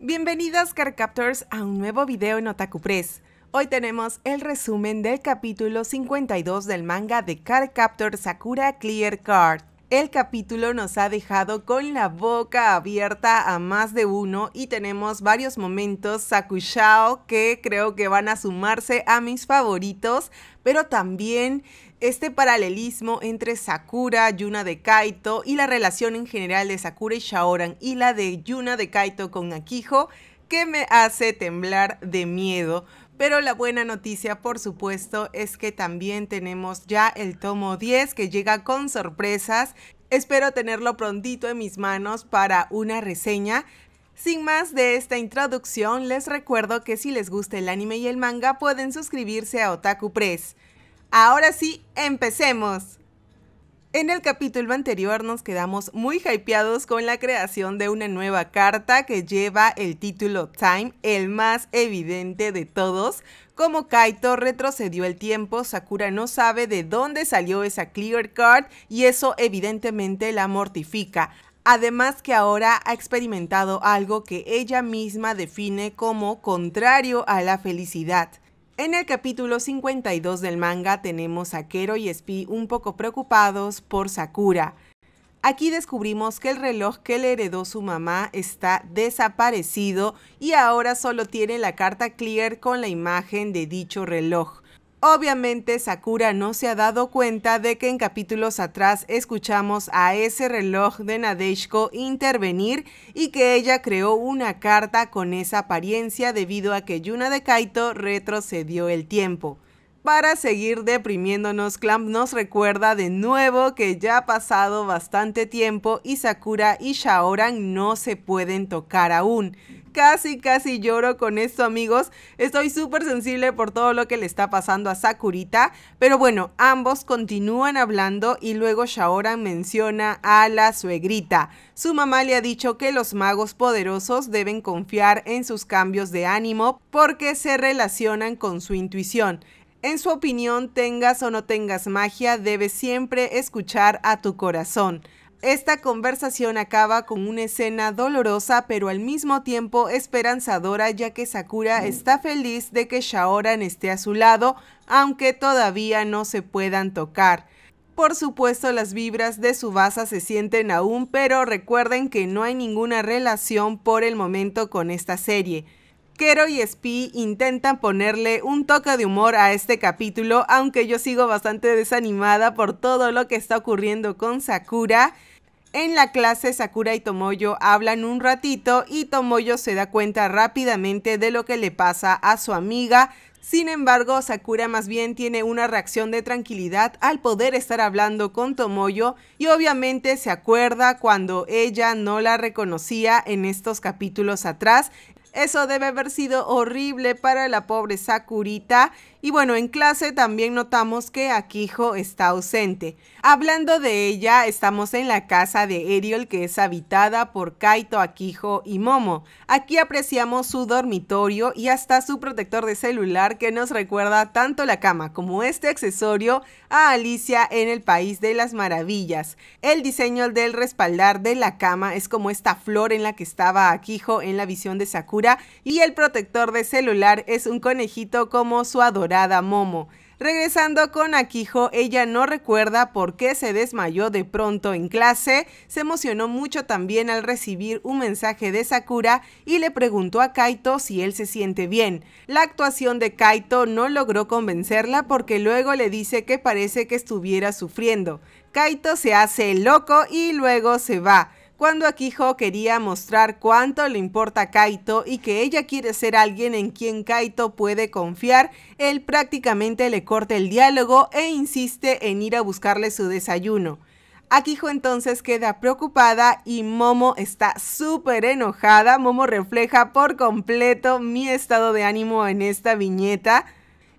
Bienvenidas Captors a un nuevo video en Otaku Press. Hoy tenemos el resumen del capítulo 52 del manga de Captor Sakura Clear Card. El capítulo nos ha dejado con la boca abierta a más de uno y tenemos varios momentos Sakushao que creo que van a sumarse a mis favoritos, pero también este paralelismo entre Sakura, Yuna de Kaito y la relación en general de Sakura y Shaoran y la de Yuna de Kaito con Akiho que me hace temblar de miedo pero la buena noticia, por supuesto, es que también tenemos ya el tomo 10 que llega con sorpresas. Espero tenerlo prontito en mis manos para una reseña, sin más de esta introducción, les recuerdo que si les gusta el anime y el manga pueden suscribirse a Otaku Press. Ahora sí, empecemos. En el capítulo anterior nos quedamos muy hypeados con la creación de una nueva carta que lleva el título Time, el más evidente de todos. Como Kaito retrocedió el tiempo, Sakura no sabe de dónde salió esa clear card y eso evidentemente la mortifica. Además que ahora ha experimentado algo que ella misma define como contrario a la felicidad. En el capítulo 52 del manga tenemos a Kero y Spy un poco preocupados por Sakura. Aquí descubrimos que el reloj que le heredó su mamá está desaparecido y ahora solo tiene la carta clear con la imagen de dicho reloj. Obviamente Sakura no se ha dado cuenta de que en capítulos atrás escuchamos a ese reloj de Nadeshko intervenir y que ella creó una carta con esa apariencia debido a que Yuna de Kaito retrocedió el tiempo. Para seguir deprimiéndonos, Clamp nos recuerda de nuevo que ya ha pasado bastante tiempo y Sakura y Shaoran no se pueden tocar aún. Casi, casi lloro con esto, amigos. Estoy súper sensible por todo lo que le está pasando a Sakurita. Pero bueno, ambos continúan hablando y luego Shaoran menciona a la suegrita. Su mamá le ha dicho que los magos poderosos deben confiar en sus cambios de ánimo porque se relacionan con su intuición. En su opinión, tengas o no tengas magia, debes siempre escuchar a tu corazón. Esta conversación acaba con una escena dolorosa pero al mismo tiempo esperanzadora ya que Sakura mm. está feliz de que Shaoran esté a su lado, aunque todavía no se puedan tocar. Por supuesto las vibras de Subasa se sienten aún, pero recuerden que no hay ninguna relación por el momento con esta serie. Kero y Spi intentan ponerle un toque de humor a este capítulo, aunque yo sigo bastante desanimada por todo lo que está ocurriendo con Sakura. En la clase Sakura y Tomoyo hablan un ratito y Tomoyo se da cuenta rápidamente de lo que le pasa a su amiga. Sin embargo, Sakura más bien tiene una reacción de tranquilidad al poder estar hablando con Tomoyo y obviamente se acuerda cuando ella no la reconocía en estos capítulos atrás. Eso debe haber sido horrible para la pobre Sakurita. Y bueno, en clase también notamos que Akiho está ausente. Hablando de ella, estamos en la casa de Eriol que es habitada por Kaito, Akijo y Momo. Aquí apreciamos su dormitorio y hasta su protector de celular que nos recuerda tanto la cama como este accesorio a Alicia en el País de las Maravillas. El diseño del respaldar de la cama es como esta flor en la que estaba Akiho en la visión de Sakura y el protector de celular es un conejito como su adorada Momo. Regresando con Akijo, ella no recuerda por qué se desmayó de pronto en clase, se emocionó mucho también al recibir un mensaje de Sakura y le preguntó a Kaito si él se siente bien. La actuación de Kaito no logró convencerla porque luego le dice que parece que estuviera sufriendo. Kaito se hace loco y luego se va cuando Akiho quería mostrar cuánto le importa Kaito y que ella quiere ser alguien en quien Kaito puede confiar, él prácticamente le corta el diálogo e insiste en ir a buscarle su desayuno. Akiho entonces queda preocupada y Momo está súper enojada. Momo refleja por completo mi estado de ánimo en esta viñeta.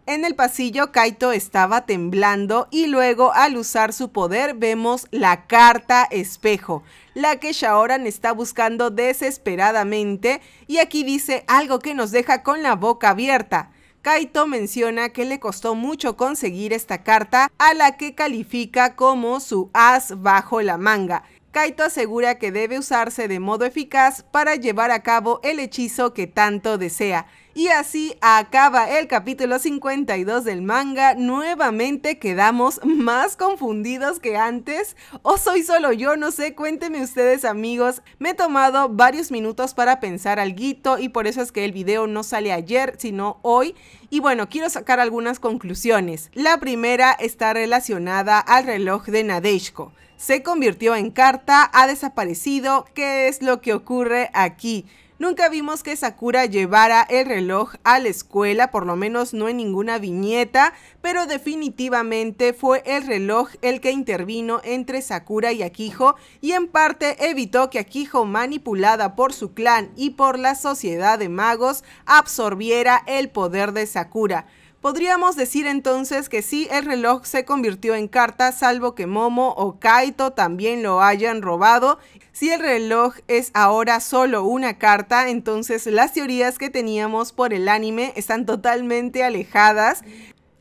En el pasillo Kaito estaba temblando y luego al usar su poder vemos la carta espejo, la que Shaoran está buscando desesperadamente y aquí dice algo que nos deja con la boca abierta. Kaito menciona que le costó mucho conseguir esta carta a la que califica como su as bajo la manga. Kaito asegura que debe usarse de modo eficaz para llevar a cabo el hechizo que tanto desea y así acaba el capítulo 52 del manga. Nuevamente quedamos más confundidos que antes. O soy solo yo, no sé, cuéntenme ustedes amigos. Me he tomado varios minutos para pensar algo y por eso es que el video no sale ayer, sino hoy. Y bueno, quiero sacar algunas conclusiones. La primera está relacionada al reloj de Nadeshko se convirtió en carta, ha desaparecido. ¿Qué es lo que ocurre aquí? Nunca vimos que Sakura llevara el reloj a la escuela, por lo menos no en ninguna viñeta, pero definitivamente fue el reloj el que intervino entre Sakura y Akijo y en parte evitó que Akijo, manipulada por su clan y por la sociedad de magos, absorbiera el poder de Sakura. Podríamos decir entonces que sí, el reloj se convirtió en carta, salvo que Momo o Kaito también lo hayan robado. Si el reloj es ahora solo una carta, entonces las teorías que teníamos por el anime están totalmente alejadas.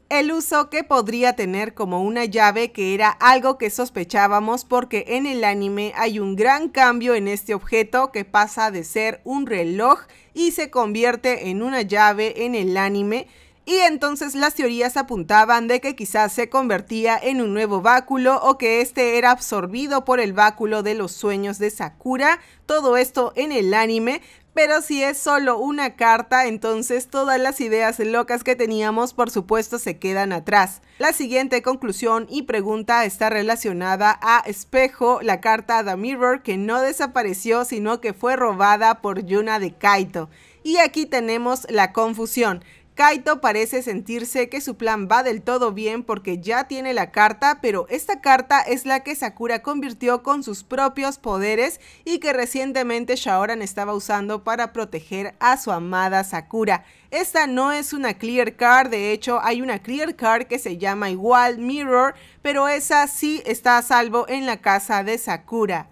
El uso que podría tener como una llave que era algo que sospechábamos porque en el anime hay un gran cambio en este objeto que pasa de ser un reloj y se convierte en una llave en el anime y entonces las teorías apuntaban de que quizás se convertía en un nuevo báculo o que este era absorbido por el báculo de los sueños de Sakura, todo esto en el anime, pero si es solo una carta, entonces todas las ideas locas que teníamos por supuesto se quedan atrás. La siguiente conclusión y pregunta está relacionada a Espejo, la carta de Mirror que no desapareció sino que fue robada por Yuna de Kaito. Y aquí tenemos la confusión. Kaito parece sentirse que su plan va del todo bien porque ya tiene la carta, pero esta carta es la que Sakura convirtió con sus propios poderes y que recientemente Shaoran estaba usando para proteger a su amada Sakura. Esta no es una clear card, de hecho hay una clear card que se llama igual Mirror, pero esa sí está a salvo en la casa de Sakura.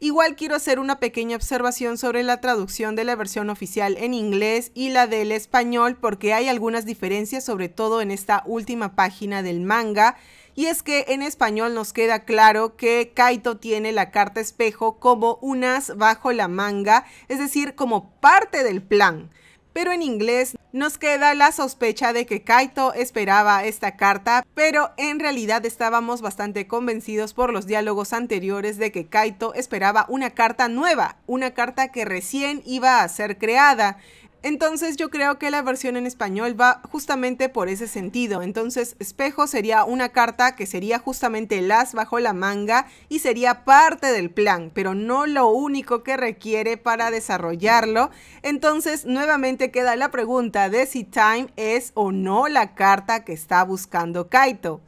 Igual quiero hacer una pequeña observación sobre la traducción de la versión oficial en inglés y la del español porque hay algunas diferencias sobre todo en esta última página del manga y es que en español nos queda claro que Kaito tiene la carta espejo como unas bajo la manga, es decir, como parte del plan pero en inglés nos queda la sospecha de que Kaito esperaba esta carta, pero en realidad estábamos bastante convencidos por los diálogos anteriores de que Kaito esperaba una carta nueva, una carta que recién iba a ser creada. Entonces yo creo que la versión en español va justamente por ese sentido. Entonces espejo sería una carta que sería justamente las bajo la manga y sería parte del plan, pero no lo único que requiere para desarrollarlo. Entonces nuevamente queda la pregunta de si Time es o no la carta que está buscando Kaito.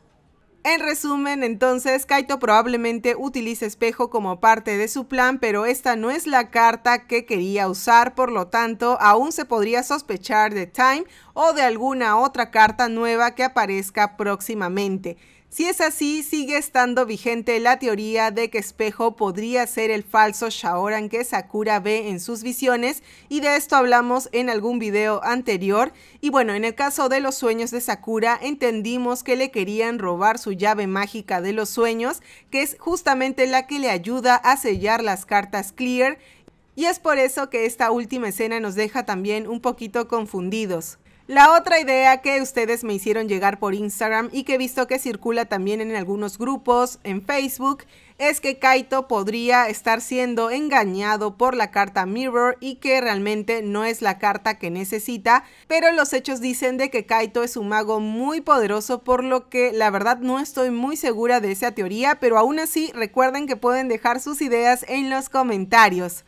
En resumen, entonces, Kaito probablemente utilice espejo como parte de su plan, pero esta no es la carta que quería usar, por lo tanto, aún se podría sospechar de Time o de alguna otra carta nueva que aparezca próximamente. Si es así, sigue estando vigente la teoría de que espejo podría ser el falso Shaoran que Sakura ve en sus visiones y de esto hablamos en algún video anterior. Y bueno, en el caso de los sueños de Sakura entendimos que le querían robar su llave mágica de los sueños, que es justamente la que le ayuda a sellar las cartas Clear y es por eso que esta última escena nos deja también un poquito confundidos. La otra idea que ustedes me hicieron llegar por Instagram y que he visto que circula también en algunos grupos, en Facebook, es que Kaito podría estar siendo engañado por la carta Mirror y que realmente no es la carta que necesita, pero los hechos dicen de que Kaito es un mago muy poderoso, por lo que la verdad no estoy muy segura de esa teoría, pero aún así recuerden que pueden dejar sus ideas en los comentarios.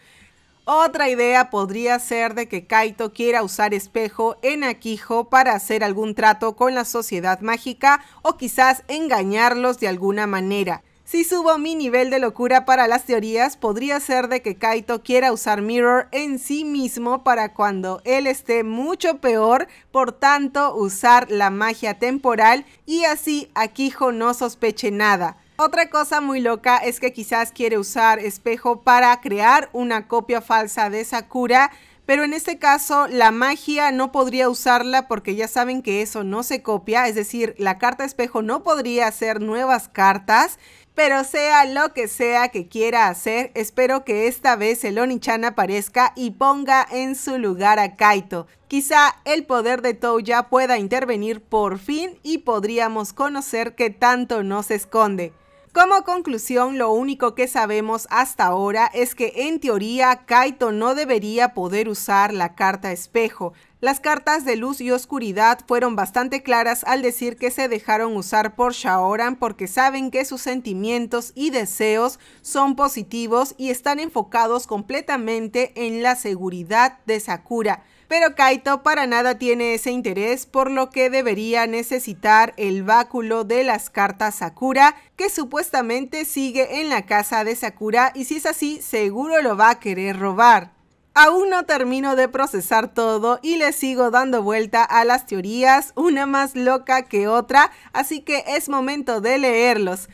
Otra idea podría ser de que Kaito quiera usar espejo en Akijo para hacer algún trato con la sociedad mágica o quizás engañarlos de alguna manera. Si subo mi nivel de locura para las teorías, podría ser de que Kaito quiera usar Mirror en sí mismo para cuando él esté mucho peor, por tanto usar la magia temporal y así Akijo no sospeche nada. Otra cosa muy loca es que quizás quiere usar espejo para crear una copia falsa de Sakura, pero en este caso la magia no podría usarla porque ya saben que eso no se copia, es decir, la carta espejo no podría hacer nuevas cartas. Pero sea lo que sea que quiera hacer, espero que esta vez el Onichan aparezca y ponga en su lugar a Kaito. Quizá el poder de Touya pueda intervenir por fin y podríamos conocer que tanto no se esconde. Como conclusión, lo único que sabemos hasta ahora es que en teoría Kaito no debería poder usar la carta espejo. Las cartas de luz y oscuridad fueron bastante claras al decir que se dejaron usar por Shaoran porque saben que sus sentimientos y deseos son positivos y están enfocados completamente en la seguridad de Sakura pero Kaito para nada tiene ese interés, por lo que debería necesitar el báculo de las cartas Sakura, que supuestamente sigue en la casa de Sakura y si es así, seguro lo va a querer robar. Aún no termino de procesar todo y le sigo dando vuelta a las teorías, una más loca que otra, así que es momento de leerlos.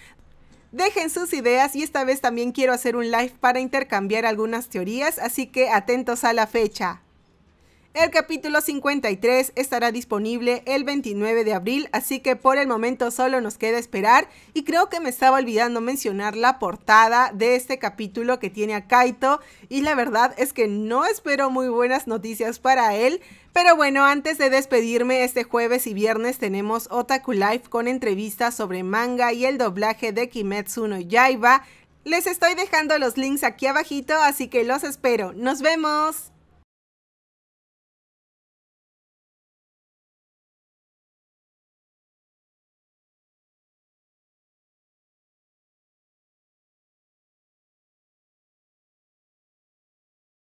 Dejen sus ideas y esta vez también quiero hacer un live para intercambiar algunas teorías, así que atentos a la fecha. El capítulo 53 estará disponible el 29 de abril, así que por el momento solo nos queda esperar. Y creo que me estaba olvidando mencionar la portada de este capítulo que tiene a Kaito. Y la verdad es que no espero muy buenas noticias para él. Pero bueno, antes de despedirme, este jueves y viernes tenemos Otaku Life con entrevistas sobre manga y el doblaje de Kimetsu no Yaiba. Les estoy dejando los links aquí abajito, así que los espero. ¡Nos vemos!